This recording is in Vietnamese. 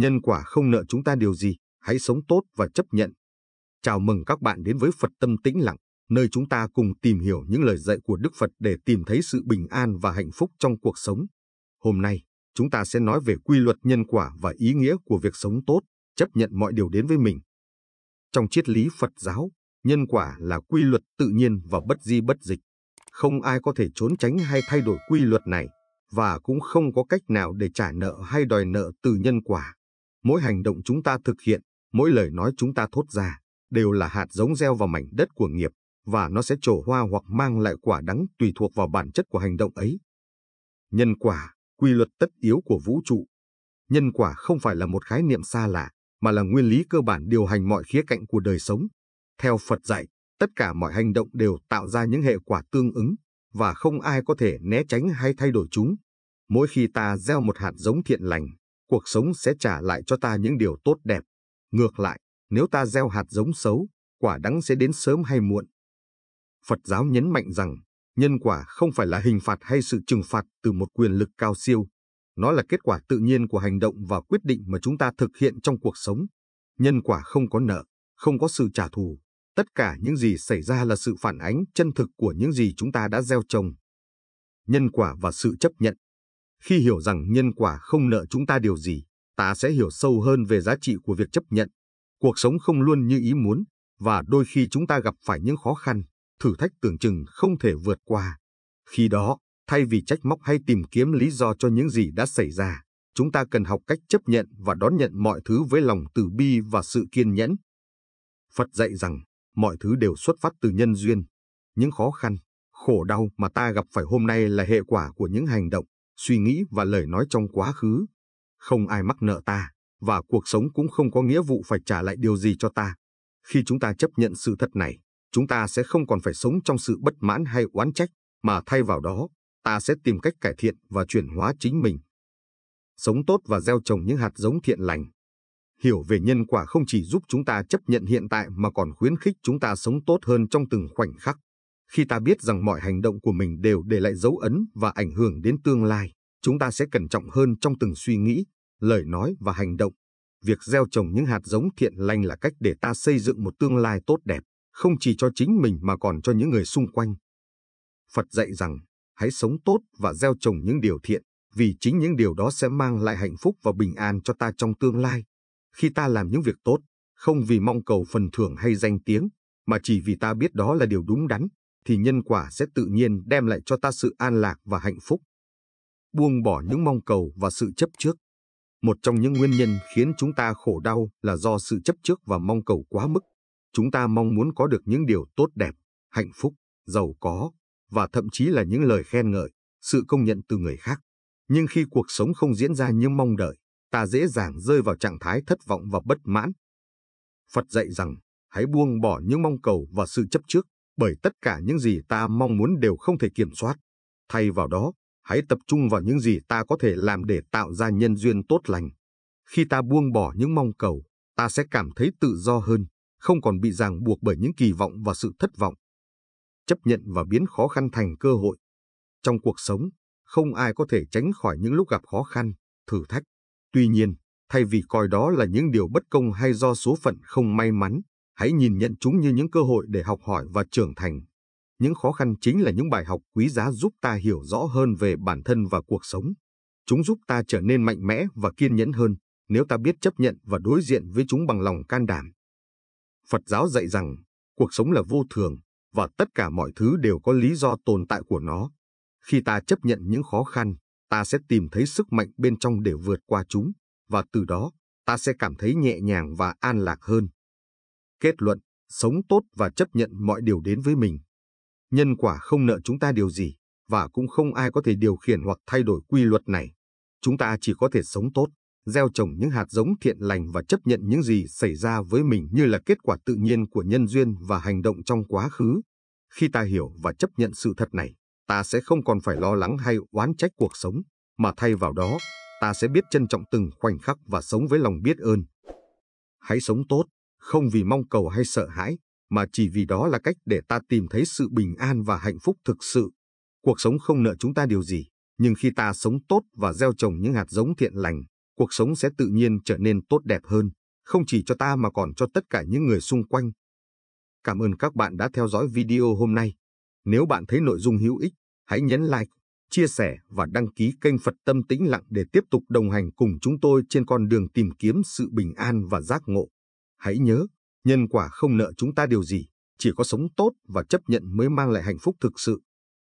Nhân quả không nợ chúng ta điều gì, hãy sống tốt và chấp nhận. Chào mừng các bạn đến với Phật Tâm Tĩnh Lặng, nơi chúng ta cùng tìm hiểu những lời dạy của Đức Phật để tìm thấy sự bình an và hạnh phúc trong cuộc sống. Hôm nay, chúng ta sẽ nói về quy luật nhân quả và ý nghĩa của việc sống tốt, chấp nhận mọi điều đến với mình. Trong triết lý Phật giáo, nhân quả là quy luật tự nhiên và bất di bất dịch. Không ai có thể trốn tránh hay thay đổi quy luật này, và cũng không có cách nào để trả nợ hay đòi nợ từ nhân quả. Mỗi hành động chúng ta thực hiện, mỗi lời nói chúng ta thốt ra, đều là hạt giống gieo vào mảnh đất của nghiệp, và nó sẽ trổ hoa hoặc mang lại quả đắng tùy thuộc vào bản chất của hành động ấy. Nhân quả, quy luật tất yếu của vũ trụ. Nhân quả không phải là một khái niệm xa lạ, mà là nguyên lý cơ bản điều hành mọi khía cạnh của đời sống. Theo Phật dạy, tất cả mọi hành động đều tạo ra những hệ quả tương ứng, và không ai có thể né tránh hay thay đổi chúng. Mỗi khi ta gieo một hạt giống thiện lành, cuộc sống sẽ trả lại cho ta những điều tốt đẹp. Ngược lại, nếu ta gieo hạt giống xấu, quả đắng sẽ đến sớm hay muộn. Phật giáo nhấn mạnh rằng, nhân quả không phải là hình phạt hay sự trừng phạt từ một quyền lực cao siêu. Nó là kết quả tự nhiên của hành động và quyết định mà chúng ta thực hiện trong cuộc sống. Nhân quả không có nợ, không có sự trả thù. Tất cả những gì xảy ra là sự phản ánh chân thực của những gì chúng ta đã gieo trồng. Nhân quả và sự chấp nhận khi hiểu rằng nhân quả không nợ chúng ta điều gì, ta sẽ hiểu sâu hơn về giá trị của việc chấp nhận. Cuộc sống không luôn như ý muốn, và đôi khi chúng ta gặp phải những khó khăn, thử thách tưởng chừng không thể vượt qua. Khi đó, thay vì trách móc hay tìm kiếm lý do cho những gì đã xảy ra, chúng ta cần học cách chấp nhận và đón nhận mọi thứ với lòng từ bi và sự kiên nhẫn. Phật dạy rằng, mọi thứ đều xuất phát từ nhân duyên. Những khó khăn, khổ đau mà ta gặp phải hôm nay là hệ quả của những hành động, suy nghĩ và lời nói trong quá khứ. Không ai mắc nợ ta, và cuộc sống cũng không có nghĩa vụ phải trả lại điều gì cho ta. Khi chúng ta chấp nhận sự thật này, chúng ta sẽ không còn phải sống trong sự bất mãn hay oán trách, mà thay vào đó, ta sẽ tìm cách cải thiện và chuyển hóa chính mình. Sống tốt và gieo trồng những hạt giống thiện lành. Hiểu về nhân quả không chỉ giúp chúng ta chấp nhận hiện tại mà còn khuyến khích chúng ta sống tốt hơn trong từng khoảnh khắc. Khi ta biết rằng mọi hành động của mình đều để lại dấu ấn và ảnh hưởng đến tương lai, chúng ta sẽ cẩn trọng hơn trong từng suy nghĩ, lời nói và hành động. Việc gieo trồng những hạt giống thiện lành là cách để ta xây dựng một tương lai tốt đẹp, không chỉ cho chính mình mà còn cho những người xung quanh. Phật dạy rằng, hãy sống tốt và gieo trồng những điều thiện, vì chính những điều đó sẽ mang lại hạnh phúc và bình an cho ta trong tương lai. Khi ta làm những việc tốt, không vì mong cầu phần thưởng hay danh tiếng, mà chỉ vì ta biết đó là điều đúng đắn, thì nhân quả sẽ tự nhiên đem lại cho ta sự an lạc và hạnh phúc. Buông bỏ những mong cầu và sự chấp trước. Một trong những nguyên nhân khiến chúng ta khổ đau là do sự chấp trước và mong cầu quá mức. Chúng ta mong muốn có được những điều tốt đẹp, hạnh phúc, giàu có, và thậm chí là những lời khen ngợi, sự công nhận từ người khác. Nhưng khi cuộc sống không diễn ra như mong đợi, ta dễ dàng rơi vào trạng thái thất vọng và bất mãn. Phật dạy rằng, hãy buông bỏ những mong cầu và sự chấp trước, bởi tất cả những gì ta mong muốn đều không thể kiểm soát. Thay vào đó, hãy tập trung vào những gì ta có thể làm để tạo ra nhân duyên tốt lành. Khi ta buông bỏ những mong cầu, ta sẽ cảm thấy tự do hơn, không còn bị ràng buộc bởi những kỳ vọng và sự thất vọng. Chấp nhận và biến khó khăn thành cơ hội. Trong cuộc sống, không ai có thể tránh khỏi những lúc gặp khó khăn, thử thách. Tuy nhiên, thay vì coi đó là những điều bất công hay do số phận không may mắn, Hãy nhìn nhận chúng như những cơ hội để học hỏi và trưởng thành. Những khó khăn chính là những bài học quý giá giúp ta hiểu rõ hơn về bản thân và cuộc sống. Chúng giúp ta trở nên mạnh mẽ và kiên nhẫn hơn nếu ta biết chấp nhận và đối diện với chúng bằng lòng can đảm. Phật giáo dạy rằng cuộc sống là vô thường và tất cả mọi thứ đều có lý do tồn tại của nó. Khi ta chấp nhận những khó khăn, ta sẽ tìm thấy sức mạnh bên trong để vượt qua chúng và từ đó ta sẽ cảm thấy nhẹ nhàng và an lạc hơn. Kết luận, sống tốt và chấp nhận mọi điều đến với mình. Nhân quả không nợ chúng ta điều gì, và cũng không ai có thể điều khiển hoặc thay đổi quy luật này. Chúng ta chỉ có thể sống tốt, gieo trồng những hạt giống thiện lành và chấp nhận những gì xảy ra với mình như là kết quả tự nhiên của nhân duyên và hành động trong quá khứ. Khi ta hiểu và chấp nhận sự thật này, ta sẽ không còn phải lo lắng hay oán trách cuộc sống, mà thay vào đó, ta sẽ biết trân trọng từng khoảnh khắc và sống với lòng biết ơn. Hãy sống tốt, không vì mong cầu hay sợ hãi, mà chỉ vì đó là cách để ta tìm thấy sự bình an và hạnh phúc thực sự. Cuộc sống không nợ chúng ta điều gì, nhưng khi ta sống tốt và gieo trồng những hạt giống thiện lành, cuộc sống sẽ tự nhiên trở nên tốt đẹp hơn, không chỉ cho ta mà còn cho tất cả những người xung quanh. Cảm ơn các bạn đã theo dõi video hôm nay. Nếu bạn thấy nội dung hữu ích, hãy nhấn like, chia sẻ và đăng ký kênh Phật Tâm Tĩnh Lặng để tiếp tục đồng hành cùng chúng tôi trên con đường tìm kiếm sự bình an và giác ngộ. Hãy nhớ, nhân quả không nợ chúng ta điều gì, chỉ có sống tốt và chấp nhận mới mang lại hạnh phúc thực sự.